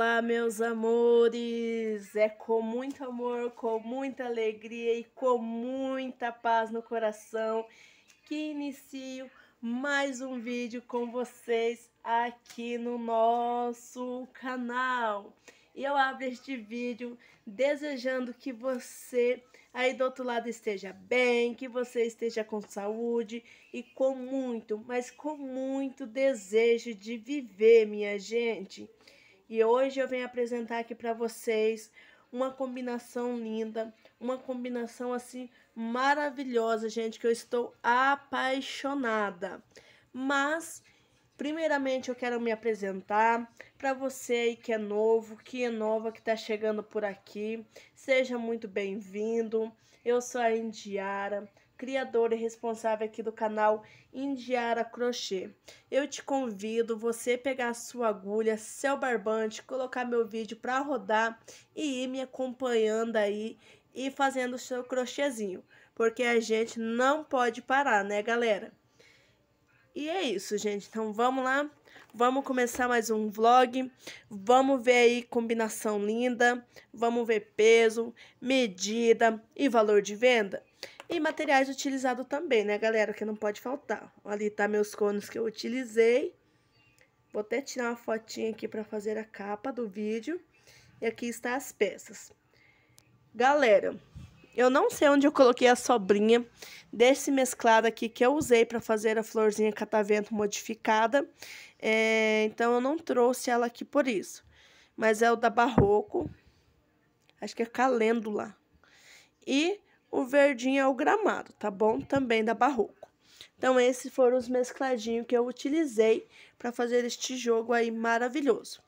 Olá, meus amores! É com muito amor, com muita alegria e com muita paz no coração que inicio mais um vídeo com vocês aqui no nosso canal. E eu abro este vídeo desejando que você aí do outro lado esteja bem, que você esteja com saúde e com muito, mas com muito desejo de viver, minha gente. E hoje eu venho apresentar aqui para vocês uma combinação linda, uma combinação assim maravilhosa, gente, que eu estou apaixonada. Mas Primeiramente, eu quero me apresentar para você aí que é novo, que é nova, que está chegando por aqui. Seja muito bem-vindo. Eu sou a Indiara, criadora e responsável aqui do canal Indiara Crochê. Eu te convido você pegar sua agulha, seu barbante, colocar meu vídeo para rodar e ir me acompanhando aí e fazendo o seu crochêzinho, porque a gente não pode parar, né, galera? E é isso, gente. Então vamos lá, vamos começar mais um vlog. Vamos ver aí combinação linda, vamos ver peso, medida e valor de venda. E materiais utilizados também, né, galera? Que não pode faltar. Ali tá meus cones que eu utilizei. Vou até tirar uma fotinha aqui para fazer a capa do vídeo. E aqui está as peças. Galera, eu não sei onde eu coloquei a sobrinha desse mesclado aqui que eu usei para fazer a florzinha catavento modificada. É, então, eu não trouxe ela aqui por isso. Mas é o da Barroco. Acho que é Calêndula. E o verdinho é o gramado, tá bom? Também da Barroco. Então, esses foram os mescladinhos que eu utilizei para fazer este jogo aí maravilhoso.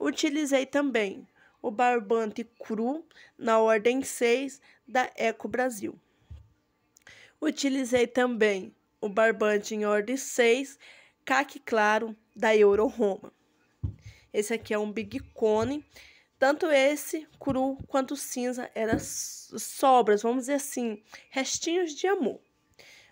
Utilizei também o barbante cru na ordem 6 da Eco Brasil. Utilizei também o barbante em ordem 6, caque claro da Euro Roma. Esse aqui é um big cone tanto esse cru quanto cinza eram sobras, vamos dizer assim, restinhos de amor.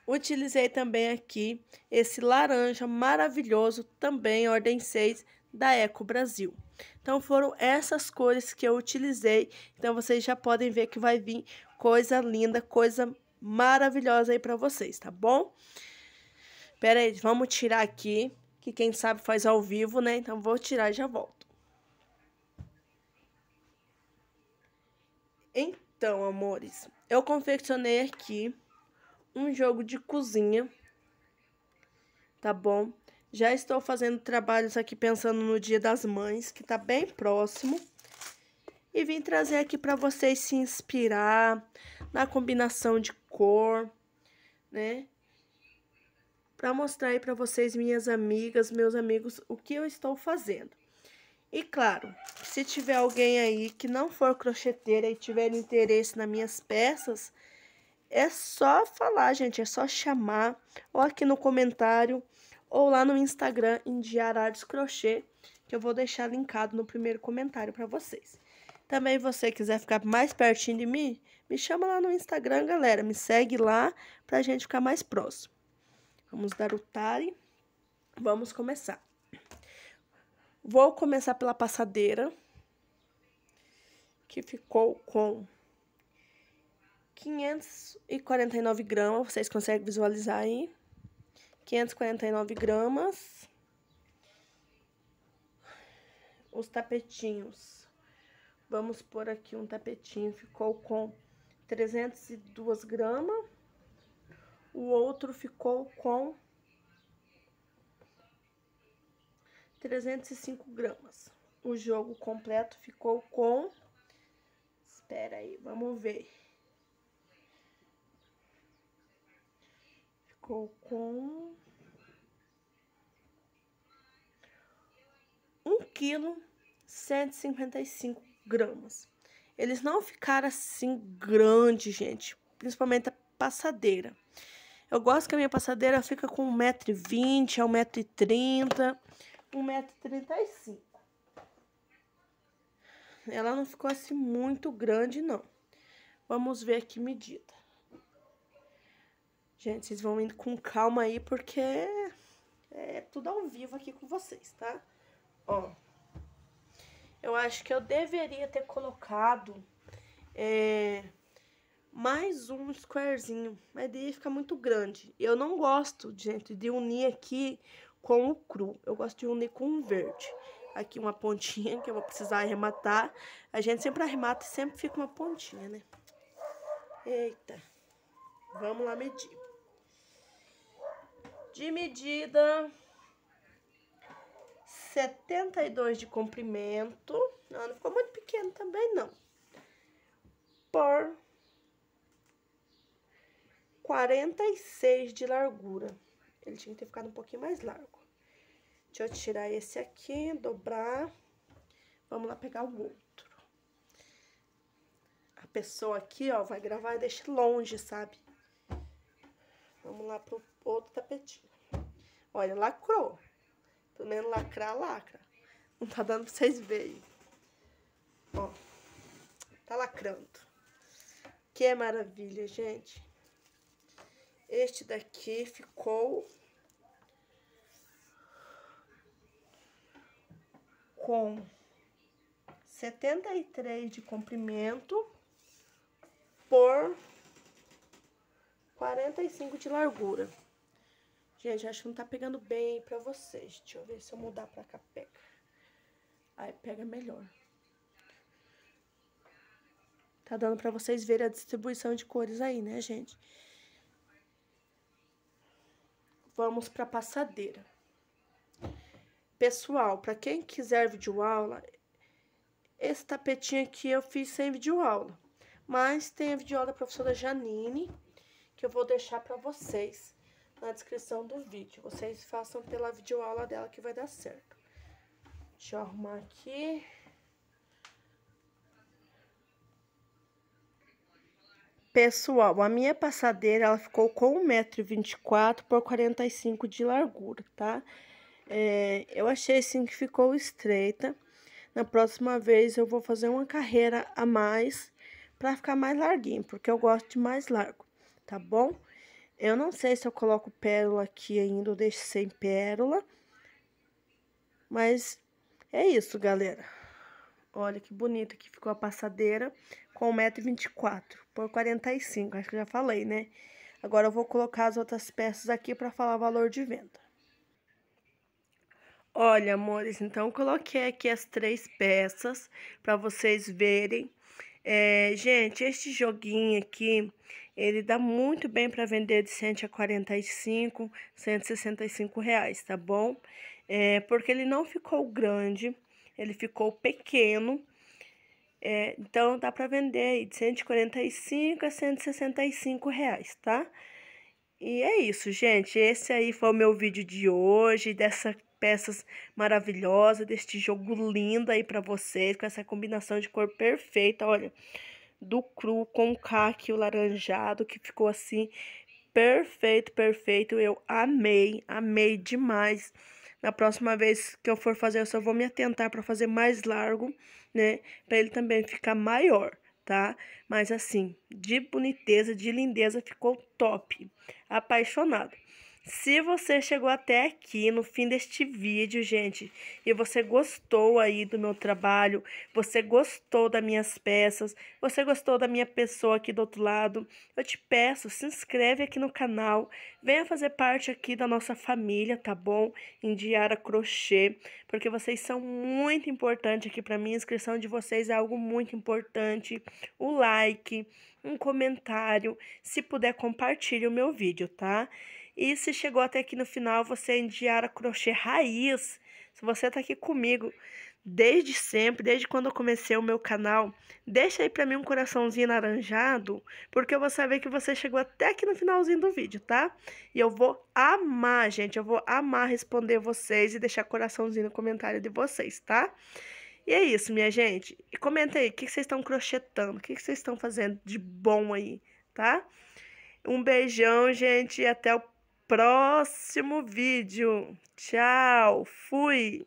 Utilizei também aqui esse laranja maravilhoso, também ordem 6 da Eco Brasil. Então foram essas cores que eu utilizei. Então vocês já podem ver que vai vir coisa linda, coisa maravilhosa aí para vocês, tá bom? Pera aí, vamos tirar aqui, que quem sabe faz ao vivo, né? Então vou tirar e já volto. Então, amores, eu confeccionei aqui um jogo de cozinha, tá bom? Já estou fazendo trabalhos aqui pensando no Dia das Mães, que tá bem próximo. E vim trazer aqui para vocês se inspirar na combinação de cor, né? Para mostrar aí para vocês, minhas amigas, meus amigos, o que eu estou fazendo. E claro, se tiver alguém aí que não for crocheteira e tiver interesse nas minhas peças, é só falar, gente, é só chamar, ou aqui no comentário, ou lá no Instagram, em Diarades Crochê, que eu vou deixar linkado no primeiro comentário para vocês. Também, você quiser ficar mais pertinho de mim, me chama lá no Instagram, galera. Me segue lá pra gente ficar mais próximo. Vamos dar o tare. Vamos começar. Vou começar pela passadeira, que ficou com 549 gramas. Vocês conseguem visualizar aí? 549 gramas. Os tapetinhos. Vamos por aqui um tapetinho. Ficou com 302 gramas. O outro ficou com 305 gramas. O jogo completo ficou com... Espera aí, vamos ver. Ficou com... 1 quilo 155 gramas. Eles não ficaram assim grandes, gente. Principalmente a passadeira. Eu gosto que a minha passadeira fica com 1,20m a 1,30m. 1,35m. Ela não ficou assim muito grande, não. Vamos ver aqui medida. Gente, vocês vão indo com calma aí, porque é tudo ao vivo aqui com vocês, tá? Ó, eu acho que eu deveria ter colocado é, mais um squarezinho, mas daí fica muito grande. Eu não gosto, gente, de unir aqui com o cru. Eu gosto de unir com o verde. Aqui uma pontinha que eu vou precisar arrematar. A gente sempre arremata e sempre fica uma pontinha, né? Eita. Vamos lá medir. De medida... 72 de comprimento. Não, não ficou muito pequeno também, não. Por 46 de largura. Ele tinha que ter ficado um pouquinho mais largo. Deixa eu tirar esse aqui, dobrar. Vamos lá pegar o outro. A pessoa aqui, ó, vai gravar e deixa longe, sabe? Vamos lá pro outro tapetinho. Olha, lacrou. Tô vendo lacrar, lacra. Não tá dando pra vocês verem. Ó, tá lacrando. Que maravilha, gente. Este daqui ficou com 73 de comprimento por 45 de largura. Gente, acho que não tá pegando bem pra vocês. Deixa eu ver se eu mudar pra cá, pega. Aí pega melhor. Tá dando pra vocês verem a distribuição de cores aí, né, gente? vamos para a passadeira. Pessoal, para quem quiser videoaula, esse tapetinho aqui eu fiz sem videoaula. Mas tem a videoaula da professora Janine, que eu vou deixar para vocês na descrição do vídeo. Vocês façam pela videoaula dela que vai dar certo. Deixa eu arrumar aqui. Pessoal, a minha passadeira, ela ficou com 1,24m por 45 de largura, tá? É, eu achei, assim, que ficou estreita. Na próxima vez, eu vou fazer uma carreira a mais pra ficar mais larguinho, porque eu gosto de mais largo, tá bom? Eu não sei se eu coloco pérola aqui ainda ou deixo sem pérola, mas é isso, galera. Olha que bonita que ficou a passadeira com 1,24m por 45 acho que já falei, né? Agora eu vou colocar as outras peças aqui para falar valor de venda. Olha, amores, então coloquei aqui as três peças para vocês verem. É, gente, este joguinho aqui, ele dá muito bem para vender de 100 a 45, 165 reais, tá bom? É, porque ele não ficou grande, ele ficou pequeno é, então dá para vender aí de 145 a 165 reais, tá? E é isso, gente. Esse aí foi o meu vídeo de hoje, dessa peças maravilhosa deste jogo lindo aí para vocês, com essa combinação de cor perfeita, olha, do cru com o caqui, o laranjado, que ficou assim perfeito, perfeito. Eu amei, amei demais. Na próxima vez que eu for fazer, eu só vou me atentar para fazer mais largo né? Para ele também ficar maior, tá? Mas assim, de boniteza, de lindeza, ficou top. Apaixonado. Se você chegou até aqui no fim deste vídeo, gente, e você gostou aí do meu trabalho, você gostou das minhas peças, você gostou da minha pessoa aqui do outro lado, eu te peço, se inscreve aqui no canal, venha fazer parte aqui da nossa família, tá bom? Indiara Crochê, porque vocês são muito importantes aqui para mim, a inscrição de vocês é algo muito importante, o like, um comentário, se puder compartilhe o meu vídeo, tá? E se chegou até aqui no final, você é Indiara Crochê Raiz. Se você tá aqui comigo desde sempre, desde quando eu comecei o meu canal, deixa aí pra mim um coraçãozinho laranjado, porque eu vou saber que você chegou até aqui no finalzinho do vídeo, tá? E eu vou amar, gente, eu vou amar responder vocês e deixar coraçãozinho no comentário de vocês, tá? E é isso, minha gente. E comenta aí, o que vocês estão crochetando? O que vocês estão fazendo de bom aí, tá? Um beijão, gente, e até o próximo vídeo. Tchau, fui!